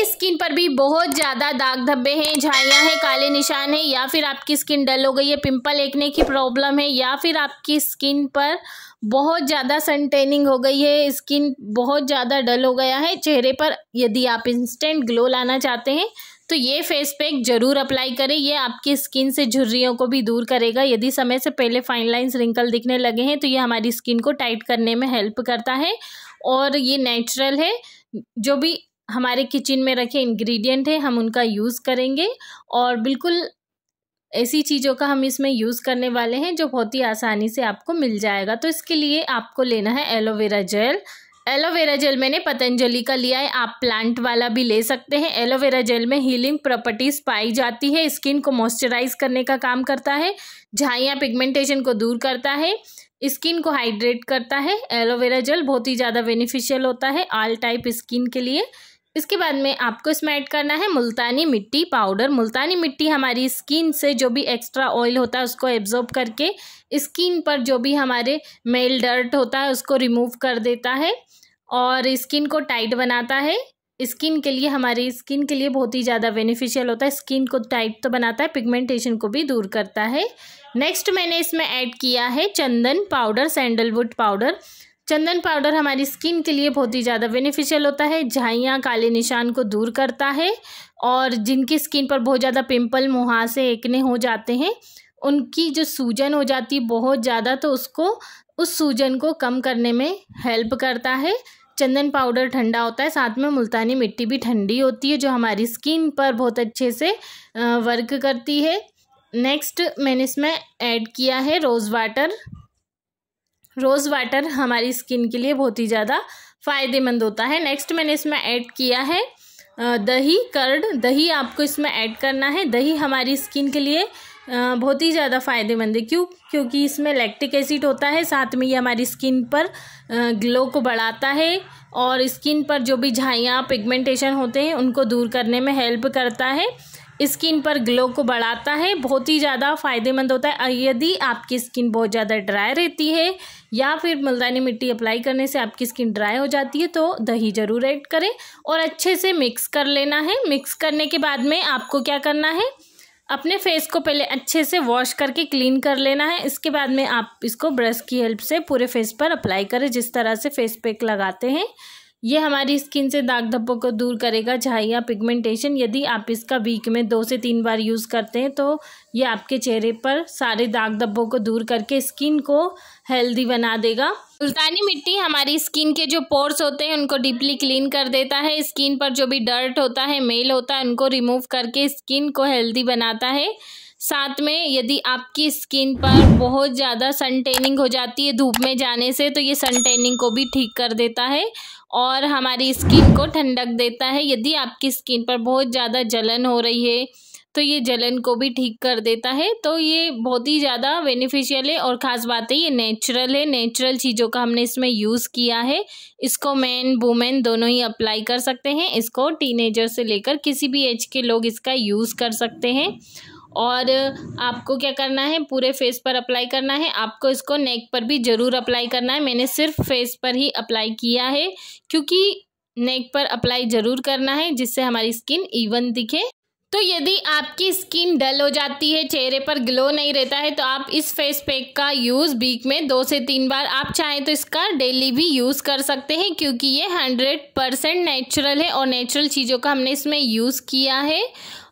वही स्किन पर भी बहुत ज़्यादा दाग धब्बे हैं झाइयाँ हैं काले निशान हैं या फिर आपकी स्किन डल हो गई है पिंपल एकने की प्रॉब्लम है या फिर आपकी स्किन पर बहुत ज़्यादा सन टेनिंग हो गई है स्किन बहुत ज़्यादा डल हो गया है चेहरे पर यदि आप इंस्टेंट ग्लो लाना चाहते हैं तो ये फेस पैक जरूर अप्लाई करें ये आपकी स्किन से झुर्रियों को भी दूर करेगा यदि समय से पहले फाइन लाइन्स रिंकल दिखने लगे हैं तो ये हमारी स्किन को टाइट करने में हेल्प करता है और ये नेचुरल है जो भी हमारे किचन में रखे इंग्रेडिएंट है हम उनका यूज़ करेंगे और बिल्कुल ऐसी चीज़ों का हम इसमें यूज़ करने वाले हैं जो बहुत ही आसानी से आपको मिल जाएगा तो इसके लिए आपको लेना है एलोवेरा जेल एलोवेरा जेल मैंने पतंजलि का लिया है आप प्लांट वाला भी ले सकते हैं एलोवेरा जेल में हीलिंग प्रॉपर्टीज़ पाई जाती है स्किन को मॉइस्चराइज करने का काम करता है झाइयाँ पिगमेंटेशन को दूर करता है स्किन को हाइड्रेट करता है एलोवेरा जेल बहुत ही ज़्यादा बेनिफिशियल होता है ऑल टाइप स्किन के लिए इसके बाद में आपको इसमें ऐड करना है मुल्तानी मिट्टी पाउडर मुल्तानी मिट्टी हमारी स्किन से जो भी एक्स्ट्रा ऑयल होता है उसको एब्जॉर्ब करके स्किन पर जो भी हमारे मेल डर्ट होता है उसको रिमूव कर देता है और स्किन को टाइट बनाता है स्किन के लिए हमारी स्किन के लिए बहुत ही ज़्यादा बेनिफिशियल होता है स्किन को टाइट तो बनाता है पिगमेंटेशन को भी दूर करता है नेक्स्ट मैंने इसमें ऐड किया है चंदन पाउडर सैंडलवुड पाउडर चंदन पाउडर हमारी स्किन के लिए बहुत ही ज़्यादा बेनिफिशियल होता है झाइयाँ काले निशान को दूर करता है और जिनकी स्किन पर बहुत ज़्यादा पिंपल मुहासे एकने हो जाते हैं उनकी जो सूजन हो जाती है बहुत ज़्यादा तो उसको उस सूजन को कम करने में हेल्प करता है चंदन पाउडर ठंडा होता है साथ में मुल्तानी मिट्टी भी ठंडी होती है जो हमारी स्किन पर बहुत अच्छे से वर्क करती है नेक्स्ट मैंने इसमें ऐड किया है रोज़ वाटर रोज़ वाटर हमारी स्किन के लिए बहुत ही ज़्यादा फ़ायदेमंद होता है नेक्स्ट मैंने इसमें ऐड किया है दही कर्ड दही आपको इसमें ऐड करना है दही हमारी स्किन के लिए बहुत ही ज़्यादा फ़ायदेमंद है क्यों क्योंकि इसमें लैक्टिक एसिड होता है साथ में ये हमारी स्किन पर ग्लो को बढ़ाता है और स्किन पर जो भी झाइयाँ पिगमेंटेशन होते हैं उनको दूर करने में हेल्प करता है स्किन पर ग्लो को बढ़ाता है बहुत ही ज़्यादा फायदेमंद होता है यदि आपकी स्किन बहुत ज़्यादा ड्राई रहती है या फिर मुल्तानी मिट्टी अप्लाई करने से आपकी स्किन ड्राई हो जाती है तो दही ज़रूर ऐड करें और अच्छे से मिक्स कर लेना है मिक्स करने के बाद में आपको क्या करना है अपने फेस को पहले अच्छे से वॉश करके क्लीन कर लेना है इसके बाद में आप इसको ब्रश की हेल्प से पूरे फेस पर अप्लाई करें जिस तरह से फेस पैक लगाते हैं ये हमारी स्किन से दाग धब्बों को दूर करेगा झाइया पिगमेंटेशन यदि आप इसका वीक में दो से तीन बार यूज़ करते हैं तो ये आपके चेहरे पर सारे दाग धब्बों को दूर करके स्किन को हेल्दी बना देगा सुल्तानी मिट्टी हमारी स्किन के जो पोर्स होते हैं उनको डीपली क्लीन कर देता है स्किन पर जो भी डर्ट होता है मेल होता है उनको रिमूव करके स्किन को हेल्दी बनाता है साथ में यदि आपकी स्किन पर बहुत ज़्यादा सन टेनिंग हो जाती है धूप में जाने से तो ये सन टेनिंग को भी ठीक कर देता है और हमारी स्किन को ठंडक देता है यदि आपकी स्किन पर बहुत ज़्यादा जलन हो रही है तो ये जलन को भी ठीक कर देता है तो ये बहुत ही ज़्यादा बेनिफिशियल है और ख़ास बात है ये नेचुरल है नेचुरल चीज़ों का हमने इसमें यूज़ किया है इसको मैन वुमेन दोनों ही अप्लाई कर सकते हैं इसको टीनेजर से लेकर किसी भी एज के लोग इसका यूज़ कर सकते हैं और आपको क्या करना है पूरे फेस पर अप्लाई करना है आपको इसको नेक पर भी ज़रूर अप्लाई करना है मैंने सिर्फ फेस पर ही अप्लाई किया है क्योंकि नेक पर अप्लाई ज़रूर करना है जिससे हमारी स्किन इवन दिखे तो यदि आपकी स्किन डल हो जाती है चेहरे पर ग्लो नहीं रहता है तो आप इस फेस पैक का यूज़ वीक में दो से तीन बार आप चाहें तो इसका डेली भी यूज़ कर सकते हैं क्योंकि ये हंड्रेड परसेंट नेचुरल है और नेचुरल चीज़ों का हमने इसमें यूज़ किया है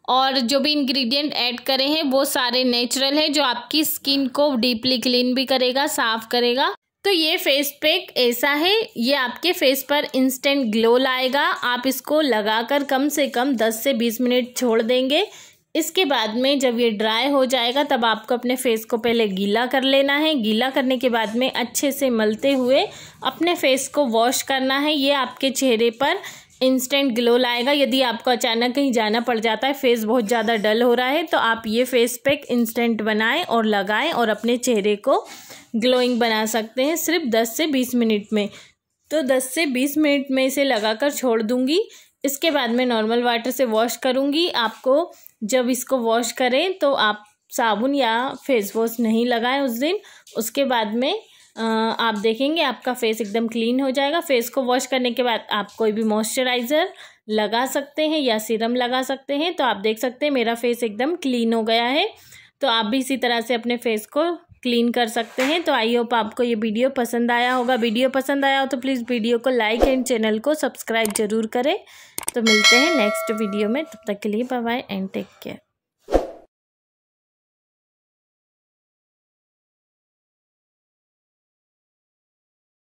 और जो भी इंग्रेडिएंट ऐड करे हैं वो सारे नेचुरल है जो आपकी स्किन को डीपली क्लीन भी करेगा साफ करेगा तो ये फेस पैक ऐसा है ये आपके फेस पर इंस्टेंट ग्लो लाएगा आप इसको लगाकर कम से कम 10 से 20 मिनट छोड़ देंगे इसके बाद में जब ये ड्राई हो जाएगा तब आपको अपने फेस को पहले गीला कर लेना है गीला करने के बाद में अच्छे से मलते हुए अपने फेस को वॉश करना है ये आपके चेहरे पर इंस्टेंट ग्लो लाएगा यदि आपको अचानक कहीं जाना पड़ जाता है फेस बहुत ज़्यादा डल हो रहा है तो आप ये फेस पैक इंस्टेंट बनाएं और लगाएं और अपने चेहरे को ग्लोइंग बना सकते हैं सिर्फ दस से बीस मिनट में तो दस से बीस मिनट में इसे लगाकर छोड़ दूंगी इसके बाद मैं नॉर्मल वाटर से वॉश करूँगी आपको जब इसको वॉश करें तो आप साबुन या फेस वॉश नहीं लगाएं उस दिन उसके बाद में आप देखेंगे आपका फेस एकदम क्लीन हो जाएगा फेस को वॉश करने के बाद आप कोई भी मॉइस्चराइज़र लगा सकते हैं या सीरम लगा सकते हैं तो आप देख सकते हैं मेरा फेस एकदम क्लीन हो गया है तो आप भी इसी तरह से अपने फेस को क्लीन कर सकते हैं तो आई होप आपको ये वीडियो पसंद आया होगा वीडियो पसंद आया हो तो प्लीज़ वीडियो को लाइक एंड चैनल को सब्सक्राइब जरूर करें तो मिलते हैं नेक्स्ट वीडियो में तब तक के लिए बाय एंड टेक केयर